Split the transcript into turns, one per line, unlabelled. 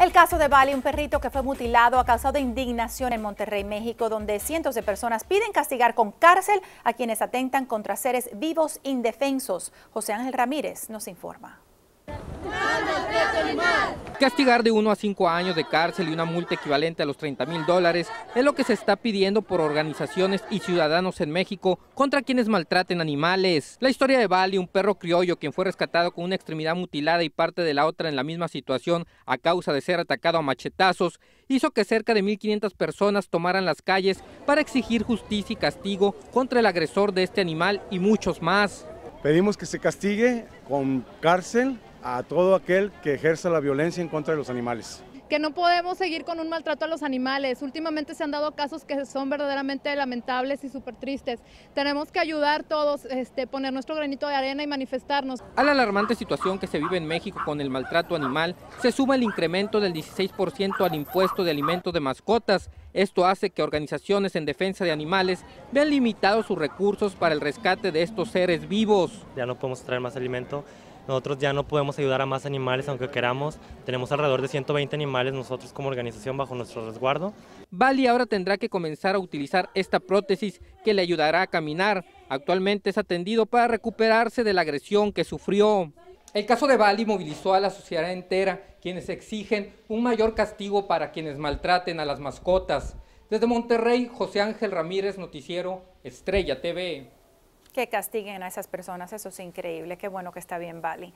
El caso de Bali, un perrito que fue mutilado, ha causado indignación en Monterrey, México, donde cientos de personas piden castigar con cárcel a quienes atentan contra seres vivos indefensos. José Ángel Ramírez nos informa.
Castigar de 1 a 5 años de cárcel y una multa equivalente a los 30 mil dólares es lo que se está pidiendo por organizaciones y ciudadanos en México contra quienes maltraten animales. La historia de Bali, un perro criollo quien fue rescatado con una extremidad mutilada y parte de la otra en la misma situación a causa de ser atacado a machetazos, hizo que cerca de 1.500 personas tomaran las calles para exigir justicia y castigo contra el agresor de este animal
y muchos más. Pedimos que se castigue con cárcel a todo aquel que ejerza la violencia en contra de los animales.
Que no podemos seguir con un maltrato a los animales. Últimamente se han dado casos que son verdaderamente lamentables y súper tristes. Tenemos que ayudar todos, este, poner nuestro granito de arena y manifestarnos.
A la alarmante situación que se vive en México con el maltrato animal, se suma el incremento del 16% al impuesto de alimentos de mascotas. Esto hace que organizaciones en defensa de animales vean limitados sus recursos para el rescate de estos seres vivos. Ya no podemos traer más alimento nosotros ya no podemos ayudar a más animales aunque queramos. Tenemos alrededor de 120 animales nosotros como organización bajo nuestro resguardo. Bali ahora tendrá que comenzar a utilizar esta prótesis que le ayudará a caminar. Actualmente es atendido para recuperarse de la agresión que sufrió. El caso de Bali movilizó a la sociedad entera, quienes exigen un mayor castigo para quienes maltraten a las mascotas. Desde Monterrey, José Ángel Ramírez, Noticiero Estrella TV
que castiguen a esas personas. Eso es increíble. Qué bueno que está bien, Bali.